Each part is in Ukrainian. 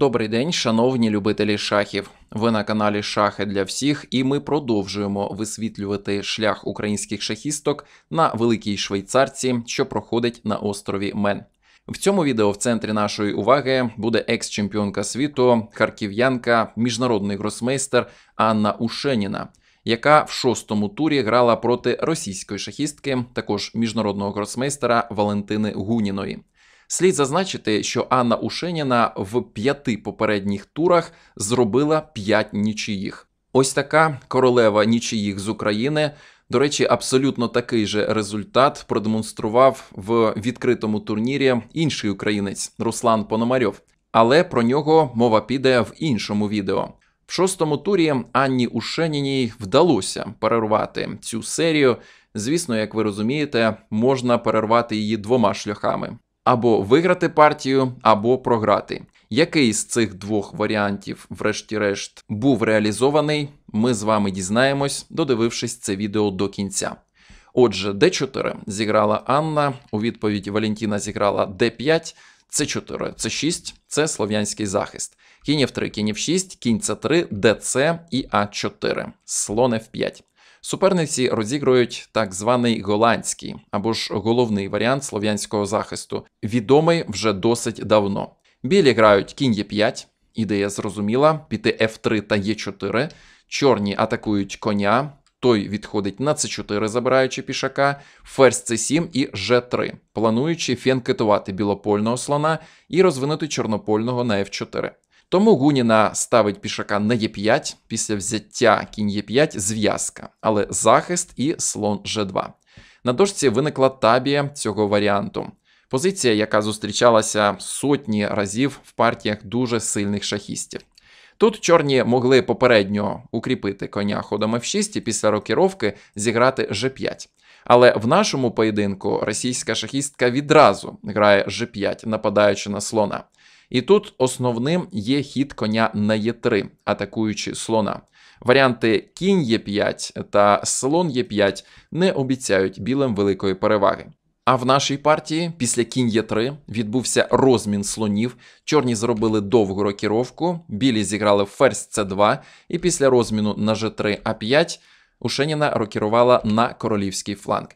Добрий день, шановні любителі шахів. Ви на каналі Шахи для всіх, і ми продовжуємо висвітлювати шлях українських шахісток на великій швейцарці, що проходить на острові Мен. В цьому відео в центрі нашої уваги буде екс-чемпіонка світу, харків'янка, міжнародний гросмейстер Анна Ушеніна, яка в шостому турі грала проти російської шахістки, також міжнародного гросмейстера Валентини Гуніної. Слід зазначити, що Анна Ушеніна в п'яти попередніх турах зробила п'ять нічиїх. Ось така королева нічиїх з України. До речі, абсолютно такий же результат продемонстрував в відкритому турнірі інший українець Руслан Пономарьов. Але про нього мова піде в іншому відео. В шостому турі Анні Ушеніній вдалося перервати цю серію. Звісно, як ви розумієте, можна перервати її двома шляхами або виграти партію, або програти. Який з цих двох варіантів, врешті-решт, був реалізований, ми з вами дізнаємось, додивившись це відео до кінця. Отже, d4 зіграла Анна. У відповідь Валентіна зіграла d5, c4, c6, це слов'янський захист. Кінь f3, кінь f6, кінь c3, dc і a4, слон f5. Суперниці розігрують так званий голландський або ж головний варіант слов'янського захисту, відомий вже досить давно. Білі грають кінь е 5 ідея зрозуміла, піти F3 та Е4, чорні атакують коня. Той відходить на С4, забираючи пішака, ферзь С7 і Ж3, плануючи фенкетувати білопольного слона і розвинути чорнопольного на f 4 тому Гуніна ставить пішака на Е5, після взяття кінь Е5, зв'язка, але захист і слон G2. На дошці виникла табія цього варіанту. Позиція, яка зустрічалася сотні разів в партіях дуже сильних шахістів. Тут чорні могли попередньо укріпити коня ходом F6 і після рокіровки зіграти G5. Але в нашому поєдинку російська шахістка відразу грає G5, нападаючи на слона. І тут основним є хід коня на Е3, атакуючи слона. Варіанти кінь Е5 та слон Е5 не обіцяють білим великої переваги. А в нашій партії після кінь Е3 відбувся розмін слонів. Чорні зробили довгу рокіровку, білі зіграли ферзь С2, і після розміну на Ж3А5 Ушеніна рокірувала на королівський фланг.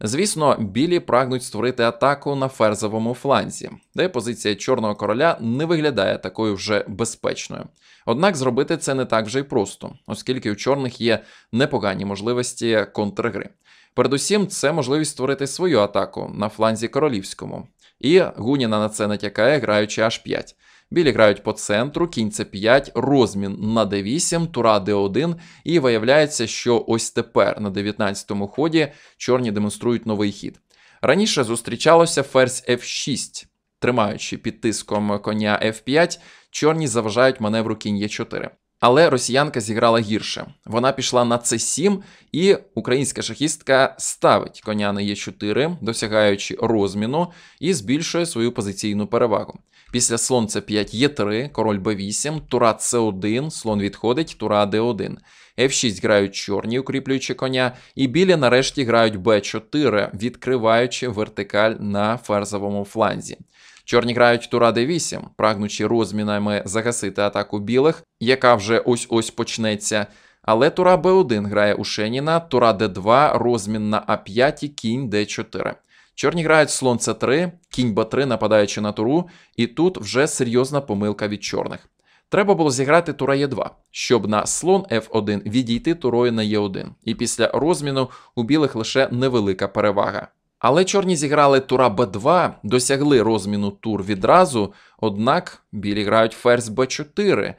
Звісно, білі прагнуть створити атаку на ферзовому фланзі, де позиція чорного короля не виглядає такою вже безпечною. Однак зробити це не так вже й просто, оскільки у чорних є непогані можливості контргри. Передусім, це можливість створити свою атаку на фланзі королівському. І Гуніна на це натякає, граючи аж 5 Білі грають по центру, кінь кінця 5, розмін на d8, тура d1. І виявляється, що ось тепер на 19-му ході чорні демонструють новий хід. Раніше зустрічалося ферзь f6. Тримаючи під тиском коня f5, чорні заважають маневру кінь e 4 Але росіянка зіграла гірше. Вона пішла на c 7 і українська шахістка ставить коня на e 4 досягаючи розміну і збільшує свою позиційну перевагу. Після слон С5 Є3, король Б8, Тура С1, слон відходить, Тура Д1. f 6 грають чорні, укріплюючи коня, і білі нарешті грають Б4, відкриваючи вертикаль на ферзовому фланзі. Чорні грають Тура Д8, прагнучи розмінами загасити атаку білих, яка вже ось ось почнеться. Але Тура Б1 грає у Шеніна, Тура Д2, розмін на А5 і кінь Д4. Чорні грають слон c 3 кінь b 3 нападаючи на туру, і тут вже серйозна помилка від чорних. Треба було зіграти тура е 2 щоб на слон F1 відійти турою на е 1 і після розміну у білих лише невелика перевага. Але чорні зіграли тура b 2 досягли розміну тур відразу, однак білі грають ферзь b 4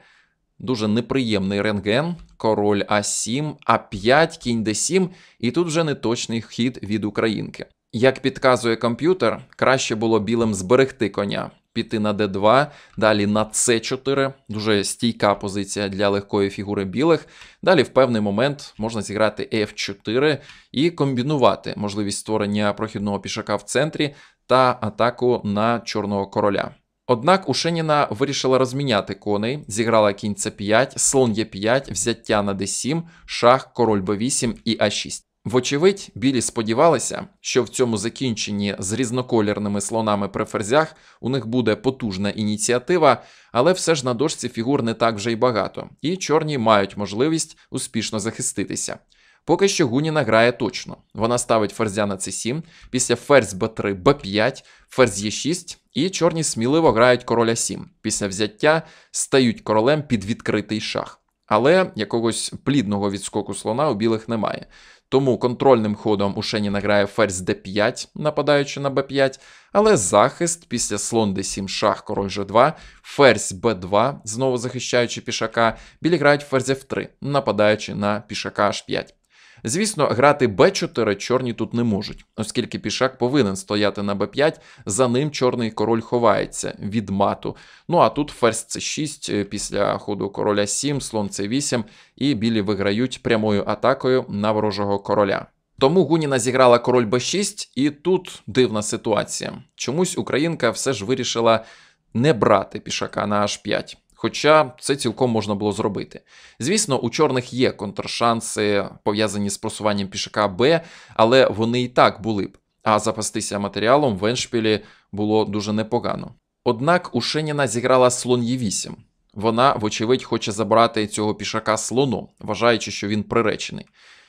Дуже неприємний рентген, король А7, А5, кінь d 7 і тут вже неточний хід від українки. Як підказує комп'ютер, краще було білим зберегти коня, піти на d2, далі на c4, дуже стійка позиція для легкої фігури білих. Далі в певний момент можна зіграти f4 і комбінувати можливість створення прохідного пішака в центрі та атаку на чорного короля. Однак Ушеніна вирішила розміняти коней, зіграла кінь c 5 слон e5, взяття на d7, шах, король b8 і а6. Вочевидь, білі сподівалися, що в цьому закінченні з різноколірними слонами при ферзях у них буде потужна ініціатива, але все ж на дошці фігур не так вже й багато, і чорні мають можливість успішно захиститися. Поки що Гуніна грає точно. Вона ставить ферзя на c7, після ферзь b3, b5, ферзь e6, і чорні сміливо грають короля 7. Після взяття стають королем під відкритий шах. Але якогось плідного відскоку слона у білих немає. Тому контрольним ходом у Шені награє ферзь d5, нападаючи на b5, але захист після слон d7 шах, король g2, ферзь b2, знову захищаючи пішака, білі грають ферзь f3, нападаючи на пішака h5. Звісно, грати Б4 чорні тут не можуть, оскільки пішак повинен стояти на Б5, за ним чорний король ховається від мату. Ну а тут ферзь c 6 е, після ходу короля 7, слон С8, і білі виграють прямою атакою на ворожого короля. Тому Гуніна зіграла король Б6, і тут дивна ситуація. Чомусь Українка все ж вирішила не брати пішака на H5. Хоча це цілком можна було зробити. Звісно, у чорних є контршанси, пов'язані з просуванням пішака Б, але вони і так були б. А запастися матеріалом в Еншпілі було дуже непогано. Однак у Шеніна зіграла слон Є8. Вона, вочевидь, хоче забрати цього пішака слону, вважаючи, що він приречений.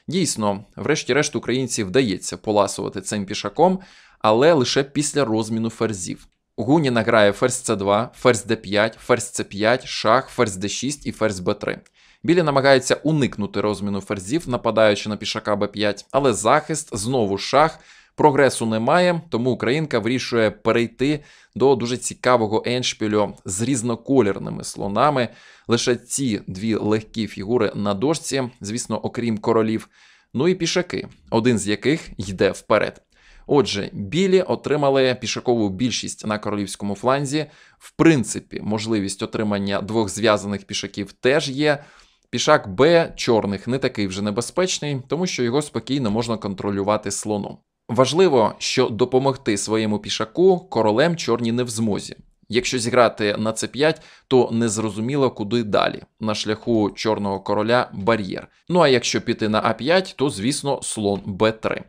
Дійсно, врешті-решт, українці вдається поласувати цим пішаком, але лише після розміну ферзів. Гуні награє ферзь С2, ферзь Д5, ферзь С5, шах, ферзь Д6 і ферзь Б3. Білі намагаються уникнути розміну ферзів, нападаючи на пішака Б5, але захист знову шах. Прогресу немає, тому Українка вирішує перейти до дуже цікавого еншпілю з різноколірними слонами. Лише ці дві легкі фігури на дошці, звісно, окрім королів. Ну і пішаки, один з яких йде вперед. Отже, білі отримали пішакову більшість на королівському фланзі. В принципі, можливість отримання двох зв'язаних пішаків теж є. Пішак Б чорних не такий вже небезпечний, тому що його спокійно можна контролювати слоном. Важливо, що допомогти своєму пішаку королем чорні не в змозі. Якщо зіграти на c 5 то незрозуміло куди далі. На шляху чорного короля бар'єр. Ну а якщо піти на А5, то звісно слон Б3.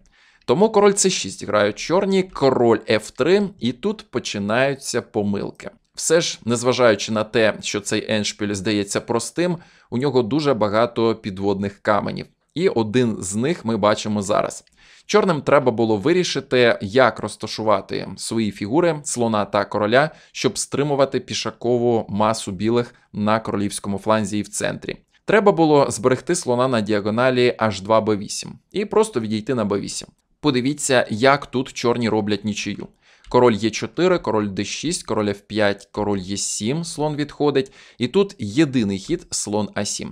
Тому король c6 грають чорні, король f3, і тут починаються помилки. Все ж, незважаючи на те, що цей еншпіль здається простим, у нього дуже багато підводних каменів. І один з них ми бачимо зараз. Чорним треба було вирішити, як розташувати свої фігури слона та короля, щоб стримувати пішакову масу білих на королівському фланзі і в центрі. Треба було зберегти слона на діагоналі h2b8 і просто відійти на b8. Подивіться, як тут чорні роблять нічию. Король Е4, король d6, король F5, король Е7, слон відходить. І тут єдиний хід слон А7.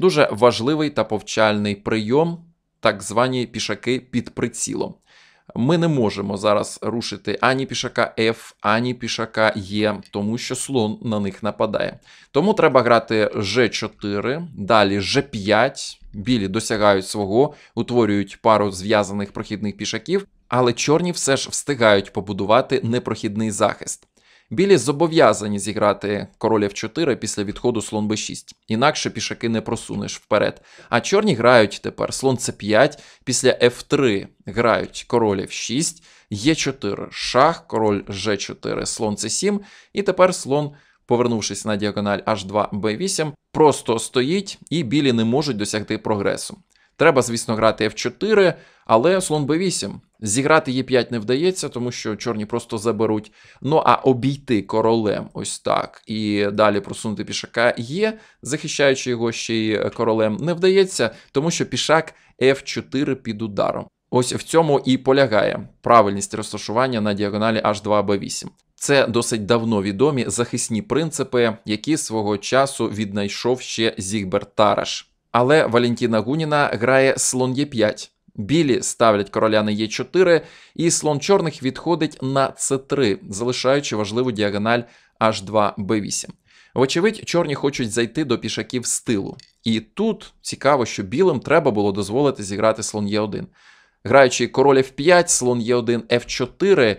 Дуже важливий та повчальний прийом, так звані пішаки під прицілом ми не можемо зараз рушити ані пішака F, ані пішака Е, тому що слон на них нападає. Тому треба грати G4, далі G5. Білі досягають свого, утворюють пару зв'язаних прохідних пішаків, але чорні все ж встигають побудувати непрохідний захист. Білі зобов'язані зіграти король F4 після відходу слон b6, інакше пішаки не просунеш вперед. А чорні грають тепер слон c5, після f3 грають король f6, е 4 шах, король g4, слон c7, і тепер слон. Повернувшись на діагональ H2B8, просто стоїть і білі не можуть досягти прогресу. Треба, звісно, грати F4, але слон b8 Зіграти є 5 не вдається, тому що чорні просто заберуть. Ну а обійти королем ось так. І далі просунути пішака є, захищаючи його ще й королем, не вдається, тому що пішак F4 під ударом. Ось в цьому і полягає правильність розташування на діагоналі H2B8. Це досить давно відомі захисні принципи, які свого часу віднайшов ще Зігберт Тараш. Але Валентіна Гуніна грає слон Е5. Білі ставлять короля на е 4 і слон чорних відходить на с 3 залишаючи важливу діагональ H2b8. Вочевидь, чорні хочуть зайти до пішаків з тилу. І тут цікаво, що білим треба було дозволити зіграти слон Е1. Граючи король F5, слон Е1 F4,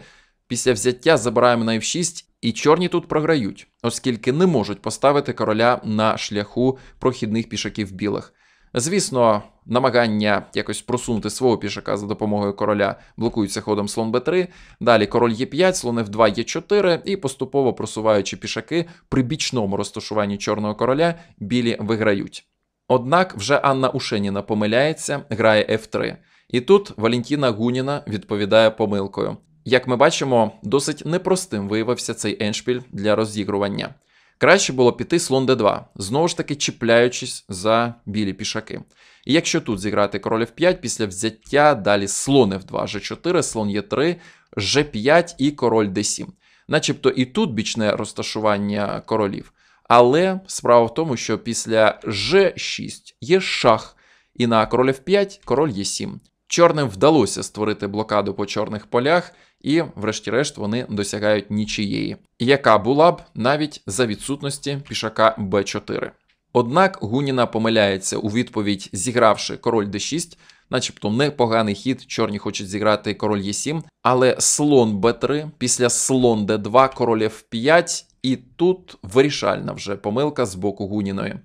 після взяття забираємо на F6, і чорні тут програють, оскільки не можуть поставити короля на шляху прохідних пішаків білих. Звісно, намагання якось просунути свого пішака за допомогою короля блокуються ходом слон Б3. Далі король Е5, слон F2, Е4, і поступово просуваючи пішаки при бічному розташуванні чорного короля, білі виграють. Однак вже Анна Ушеніна помиляється, грає F3. І тут Валентіна Гуніна відповідає помилкою. Як ми бачимо, досить непростим виявився цей еншпіль для розігрування. Краще було піти слон d2, знову ж таки чіпляючись за білі пішаки. І якщо тут зіграти король f5, після взяття далі слон f2, g4, слон e3, g5 і король d7. Начебто і тут бічне розташування королів. Але справа в тому, що після g6 є шах, і на король f5 король e7. Чорним вдалося створити блокаду по чорних полях і, врешті-решт, вони досягають нічиєї, яка була б навіть за відсутності пішака Б4. Однак Гуніна помиляється у відповідь, зігравши король d6, начебто непоганий хід, чорні хочуть зіграти король Е7, але слон Б3, після слон Д2, король F5, і тут вирішальна вже помилка з боку Гуніної.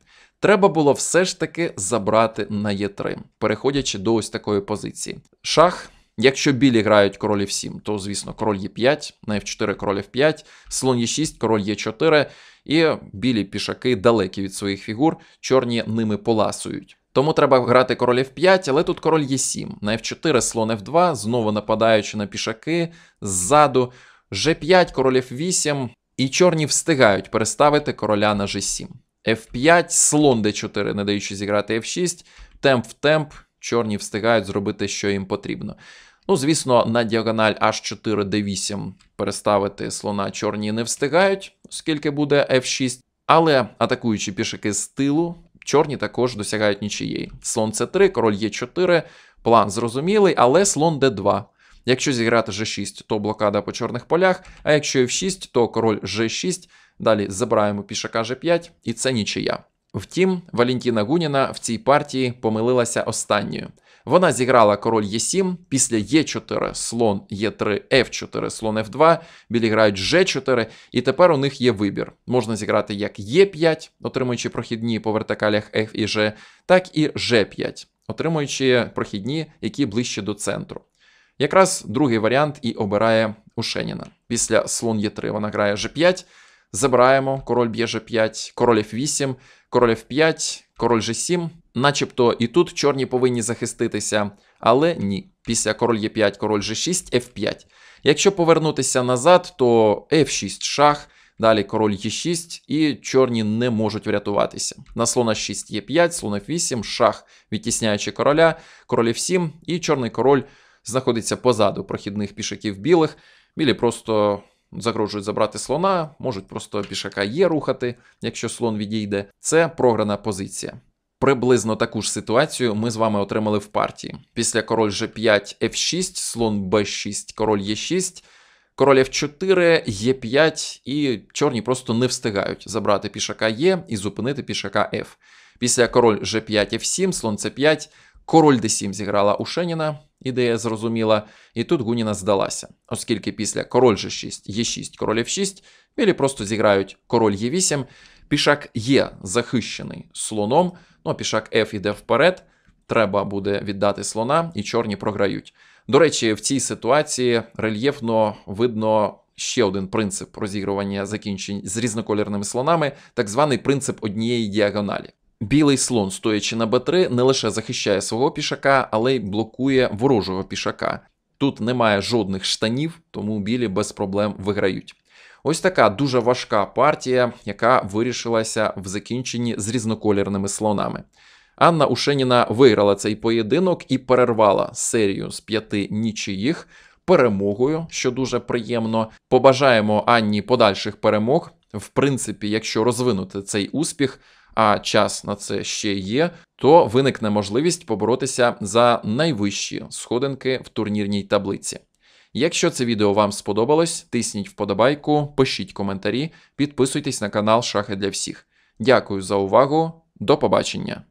Треба було все ж таки забрати на Е3, переходячи до ось такої позиції. Шах Якщо білі грають король F7, то, звісно, король Е5, на F4 король F5, слон e 6 король e 4 і білі пішаки далекі від своїх фігур, чорні ними поласують. Тому треба грати король F5, але тут король e 7 на F4, слон F2, знову нападаючи на пішаки ззаду, G5, король F8, і чорні встигають переставити короля на G7. F5, слон D4, не даючи зіграти F6, темп в темп чорні встигають зробити, що їм потрібно. Ну, звісно, на діагональ H4 D8 переставити слона чорні не встигають, оскільки буде F6. Але атакуючи пішаки з тилу, чорні також досягають нічиєї. Слон С3, король Е4, план зрозумілий, але слон d 2 Якщо зіграти G6, то блокада по чорних полях, а якщо F6, то король G6. Далі забираємо пішака G5, і це нічия. Втім, Валентіна Гуніна в цій партії помилилася останньою. Вона зіграла король Е7, після Е4, слон Е3, Ф4, слон f 2 білі грають g 4 і тепер у них є вибір. Можна зіграти як Е5, отримуючи прохідні по вертикалях F і G, так і g 5 отримуючи прохідні, які ближче до центру. Якраз другий варіант і обирає Ушеніна. Після слон Е3 вона грає g 5 Забираємо, король б'є G5, король F8, король F5, король G7. Начебто і тут чорні повинні захиститися, але ні. Після король Е5, король G6, F5. Якщо повернутися назад, то F6 шах, далі король Е6, і чорні не можуть врятуватися. На слона 6 Е5, слон F8, шах, відтісняючи короля, король F7, і чорний король знаходиться позаду прохідних пішаків білих. Білі просто загрожують забрати слона, можуть просто пішака Є рухати, якщо слон відійде. Це програна позиція. Приблизно таку ж ситуацію ми з вами отримали в партії. Після король G5, F6, слон B6, король Е6, король F4, e 5 і чорні просто не встигають забрати пішака Е і зупинити пішака F. Після король G5, F7, слон c 5 Король d7 зіграла у Шеніна, ідея зрозуміла, і тут Гуніна здалася, оскільки після король g6, e 6 король F6, білі просто зіграють король e 8 пішак є захищений слоном, ну а пішак F іде вперед. Треба буде віддати слона, і чорні програють. До речі, в цій ситуації рельєфно видно ще один принцип розігрування закінчень з різнокольорними слонами, так званий принцип однієї діагоналі. Білий слон, стоячи на Б3, не лише захищає свого пішака, але й блокує ворожого пішака. Тут немає жодних штанів, тому білі без проблем виграють. Ось така дуже важка партія, яка вирішилася в закінченні з різноколірними слонами. Анна Ушеніна виграла цей поєдинок і перервала серію з п'яти нічиїх перемогою, що дуже приємно. Побажаємо Анні подальших перемог. В принципі, якщо розвинути цей успіх а час на це ще є, то виникне можливість поборотися за найвищі сходинки в турнірній таблиці. Якщо це відео вам сподобалось, тисніть вподобайку, пишіть коментарі, підписуйтесь на канал Шахи для всіх. Дякую за увагу, до побачення!